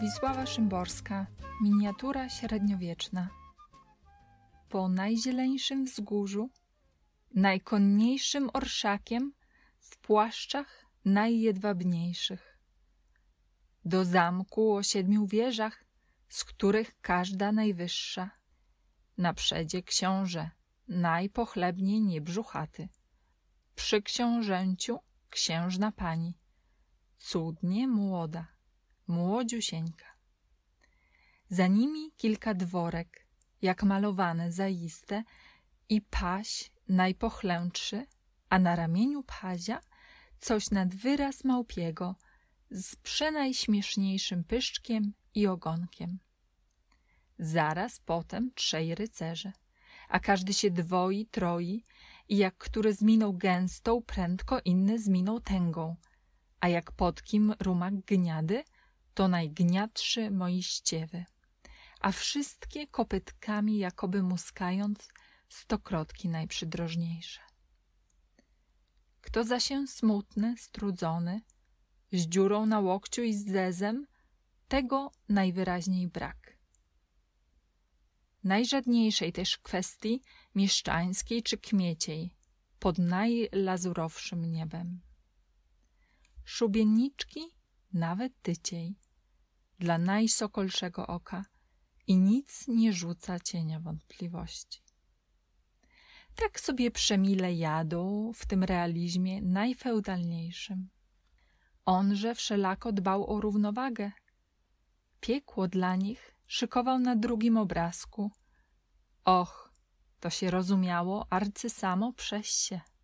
Wisława Szymborska Miniatura średniowieczna Po najzieleńszym wzgórzu, najkonniejszym orszakiem, w płaszczach najjedwabniejszych. Do zamku o siedmiu wieżach, z których każda najwyższa. Naprzedzie książę, najpochlebniej niebrzuchaty. Przy książęciu księżna pani, cudnie młoda młodziusieńka. Za nimi kilka dworek, jak malowane, zaiste i paś najpochlętszy, a na ramieniu pazia coś nad wyraz małpiego z przenajśmieszniejszym pyszczkiem i ogonkiem. Zaraz potem trzej rycerze, a każdy się dwoi, troi i jak który zminął gęstą, prędko inny zminął tęgą, a jak pod kim rumak gniady – to najgniatszy moi ściewy, a wszystkie kopytkami jakoby muskając stokrotki najprzydrożniejsze. Kto za się smutny, strudzony, z dziurą na łokciu i z zezem, tego najwyraźniej brak. Najżadniejszej też kwestii mieszczańskiej czy kmieciej, pod najlazurowszym niebem. Szubienniczki nawet tyciej dla najsokolszego oka i nic nie rzuca cienia wątpliwości. Tak sobie przemile jadą w tym realizmie najfeudalniejszym. Onże wszelako dbał o równowagę. Piekło dla nich szykował na drugim obrazku. Och, to się rozumiało arcy samo przez się.